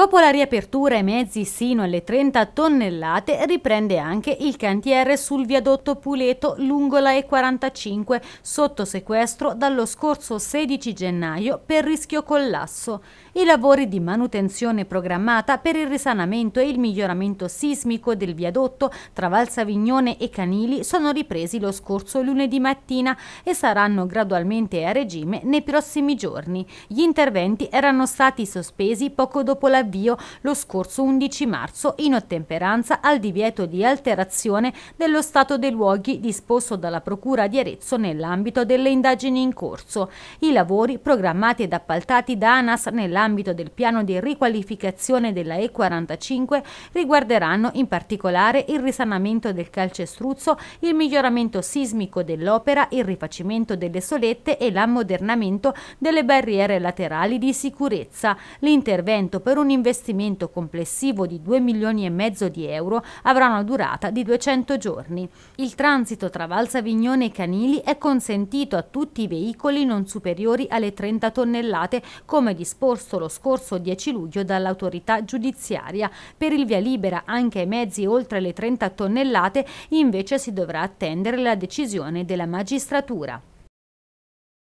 Dopo la riapertura ai mezzi sino alle 30 tonnellate riprende anche il cantiere sul viadotto Puleto lungo la E45 sotto sequestro dallo scorso 16 gennaio per rischio collasso. I lavori di manutenzione programmata per il risanamento e il miglioramento sismico del viadotto tra Valsavignone e Canili sono ripresi lo scorso lunedì mattina e saranno gradualmente a regime nei prossimi giorni. Gli interventi erano stati sospesi poco dopo la l'avvio lo scorso 11 marzo in ottemperanza al divieto di alterazione dello stato dei luoghi disposto dalla Procura di Arezzo nell'ambito delle indagini in corso. I lavori programmati ed appaltati da ANAS nell'ambito del piano di riqualificazione della E45 riguarderanno in particolare il risanamento del calcestruzzo, il miglioramento sismico dell'opera, il rifacimento delle solette e l'ammodernamento delle barriere laterali di sicurezza. L'intervento per un L'investimento complessivo di 2 milioni e mezzo di euro avrà una durata di 200 giorni. Il transito tra Valsavignone e Canili è consentito a tutti i veicoli non superiori alle 30 tonnellate, come disposto lo scorso 10 luglio dall'autorità giudiziaria. Per il via libera anche ai mezzi oltre le 30 tonnellate invece si dovrà attendere la decisione della magistratura.